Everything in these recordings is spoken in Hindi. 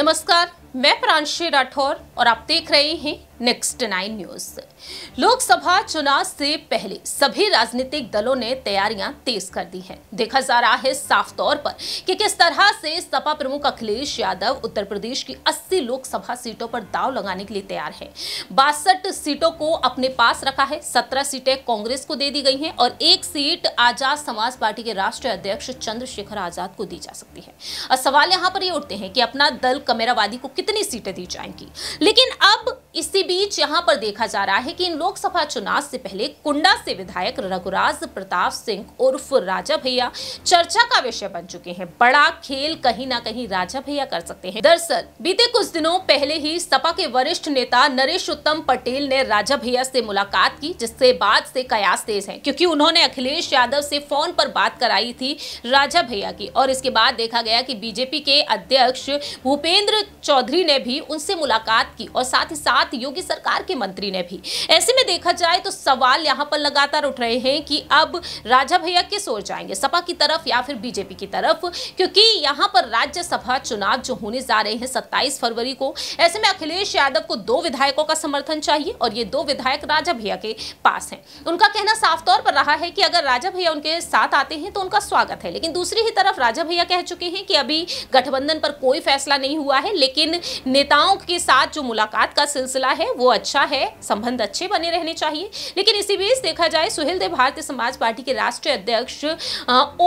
नमस्कार मैं प्रांशी राठौर और आप देख रहे हैं नेक्स्ट नाइन न्यूज लोकसभा चुनाव से पहले सभी राजनीतिक दलों ने तैयारियां तेज कर दी हैं देखा जा रहा है साफ तौर पर कि किस तरह से सपा प्रमुख अखिलेश यादव उत्तर प्रदेश की 80 लोकसभा सीटों पर दाव लगाने के लिए तैयार हैं बासठ सीटों को अपने पास रखा है सत्रह सीटें कांग्रेस को दे दी गई हैं और एक सीट आजाद समाज पार्टी के राष्ट्रीय अध्यक्ष चंद्रशेखर आजाद को दी जा सकती है और सवाल यहाँ पर ये उठते हैं कि अपना दल कमेरावादी को कितनी सीटें दी जाएंगी लेकिन अब इसी बीच यहां पर देखा जा रहा है कि इन लोकसभा चुनाव से पहले कुंडा से विधायक रघुराज प्रताप सिंह उर्फ राजा भैया चर्चा का विषय बन चुके हैं बड़ा खेल कहीं ना कहीं राजा भैया कर सकते हैं दरअसल बीते कुछ दिनों पहले ही सपा के वरिष्ठ नेता नरेश उत्तम पटेल ने राजा भैया से मुलाकात की जिससे बाद से कयास तेज है क्योंकि उन्होंने अखिलेश यादव से फोन पर बात कराई थी राजा भैया की और इसके बाद देखा गया कि बीजेपी के अध्यक्ष भूपेंद्र चौधरी ने भी उनसे मुलाकात की और साथ ही साथ साथ योगी सरकार के मंत्री ने भी ऐसे में देखा जाए तो सवाल यहाँ पर लगातार उठ रहे हैं कि अब राजा भैया किस ओर जाएंगे सपा की तरफ या फिर बीजेपी की तरफ क्योंकि यहाँ पर राज्यसभा चुनाव जो होने जा रहे हैं सत्ताईस फरवरी को ऐसे में अखिलेश यादव को दो विधायकों का समर्थन चाहिए और ये दो विधायक राजा भैया के पास है उनका कहना साफ तौर पर रहा है कि अगर राजा भैया उनके साथ आते हैं तो उनका स्वागत है लेकिन दूसरी ही तरफ राजा भैया कह चुके हैं कि अभी गठबंधन पर कोई फैसला नहीं हुआ है लेकिन नेताओं के साथ जो मुलाकात का सिलसिला सिलसिला है वो अच्छा है संबंध अच्छे बने रहने चाहिए लेकिन इसी बीच देखा जाए सुहेल देव भारतीय समाज पार्टी के राष्ट्रीय अध्यक्ष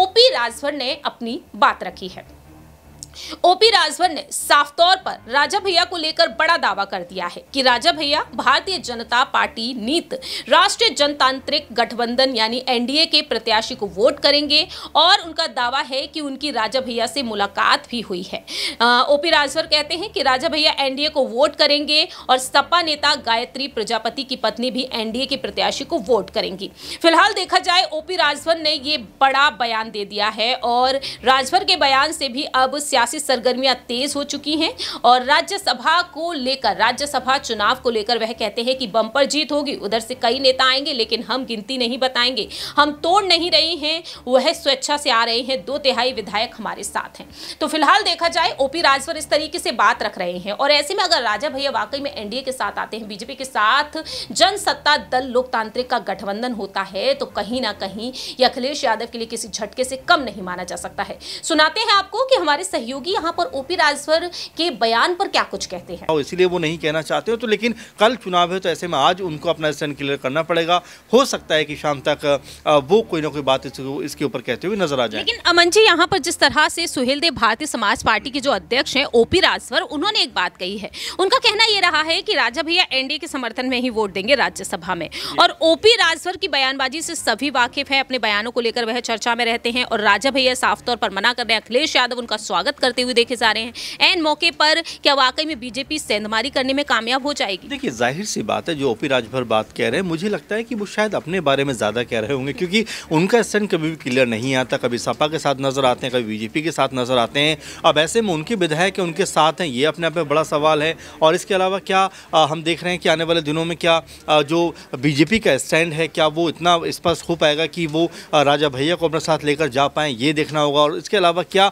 ओपी राजभर ने अपनी बात रखी है ओपी राजभर ने साफ तौर पर राजा भैया को लेकर बड़ा दावा कर दिया है कि राजा भैया भारतीय जनता पार्टी नीत राष्ट्रीय जनतांत्रिक गठबंधन यानी एनडीए के प्रत्याशी को वोट करेंगे और उनका दावा है कि उनकी राजा भैया से मुलाकात भी हुई है ओपी राजभर कहते हैं कि राजा भैया एनडीए को वोट करेंगे और सपा नेता गायत्री प्रजापति की पत्नी भी एनडीए के प्रत्याशी को वोट करेंगी फिलहाल देखा जाए ओपी राजभर ने यह बड़ा बयान दे दिया है और राजभर के बयान से भी अब सियासी सरगर्मियां तेज हो चुकी हैं और राज्यसभा को लेकर राज्यसभा चुनाव को लेकर वह कहते हैं कि बंपर जीत होगी उधर से कई नेता आएंगे लेकिन हम गिनती नहीं बताएंगे हम तोड़ नहीं रहे हैं वह स्वेच्छा से आ रहे हैं दो तिहाई विधायक हमारे साथ हैं तो फिलहाल देखा जाए ओपी राजभर इस तरीके से बात रख रहे हैं और ऐसे में अगर राजा भैया वाकई में एनडीए के साथ आते हैं बीजेपी के साथ जनसत्ता दल लोकतांत्रिक का गठबंधन होता है तो कहीं ना कहीं अखिलेश यादव के लिए किसी झटके से कम नहीं माना जा सकता है सुनाते हैं आपको कि हमारे सहयोग योगी यहाँ पर ओपी राजभर के बयान पर क्या कुछ कहते हैं इसीलिए वो नहीं कहना चाहते हो तो लेकिन कल चुनाव है तो ऐसे में आज उनको अपना स्टैंड क्लियर करना पड़ेगा हो सकता है कि शाम तक वो कोई ना कोई बात इसके ऊपर कहते हुए नजर आ जाए लेकिन अमन जी यहाँ पर जिस तरह से सुहेल देव भारतीय समाज पार्टी के जो अध्यक्ष है ओपी राजभर उन्होंने एक बात कही है उनका कहना यह रहा है की राजा भैया एनडीए के समर्थन में ही वोट देंगे राज्यसभा में और ओपी राजभर की बयानबाजी से सभी वाकिफ है अपने बयानों को लेकर वह चर्चा में रहते हैं और राजा भैया साफ तौर पर मना कर रहे हैं अखिलेश यादव उनका स्वागत करते हुए देखे जा रहे हैं एन मौके पर क्या वाकई में बीजेपी सेंधमारी करने में कामयाब हो जाएगी देखिए जाहिर सी बात है जो ओपी राजभर बात कह रहे हैं मुझे लगता है कि वो शायद अपने बारे में ज़्यादा कह रहे होंगे क्योंकि उनका स्टैंड कभी भी क्लियर नहीं आता कभी सपा के साथ नजर आते हैं कभी बीजेपी के साथ नजर आते हैं अब ऐसे में उनके विधायक उनके साथ हैं ये अपने आप में बड़ा सवाल है और इसके अलावा क्या हम देख रहे हैं कि आने वाले दिनों में क्या जो बीजेपी का स्टैंड है क्या वो इतना स्पष्ट हो पाएगा कि वो राजा भैया को अपने साथ लेकर जा पाएँ ये देखना होगा और इसके अलावा क्या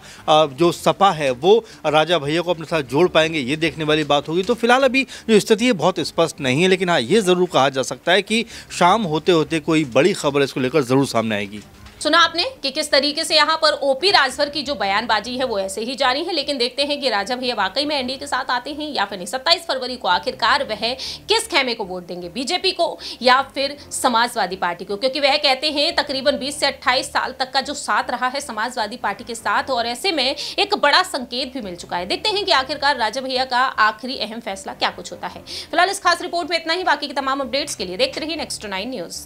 जो सपा सपा है वो राजा भैया को अपने साथ जोड़ पाएंगे ये देखने वाली बात होगी तो फिलहाल अभी जो स्थिति है बहुत स्पष्ट नहीं है लेकिन हाँ ये ज़रूर कहा जा सकता है कि शाम होते होते कोई बड़ी खबर इसको लेकर ज़रूर सामने आएगी सुना आपने कि किस तरीके से यहाँ पर ओपी राजभर की जो बयानबाजी है वो ऐसे ही जारी है लेकिन देखते हैं कि राजा भैया वाकई में एनडीए के साथ आते हैं या फिर नहीं सत्ताईस फरवरी को आखिरकार वह किस खेमे को वोट देंगे बीजेपी को या फिर समाजवादी पार्टी को क्योंकि वह कहते हैं तकरीबन बीस से अट्ठाईस साल तक का जो साथ रहा है समाजवादी पार्टी के साथ और ऐसे में एक बड़ा संकेत भी मिल चुका है देखते हैं कि आखिरकार राजा भैया का आखिरी अहम फैसला क्या कुछ होता है फिलहाल इस खास रिपोर्ट में इतना ही बाकी की तमाम अपडेट्स के लिए देखते रहिए नेक्स्ट नाइन न्यूज़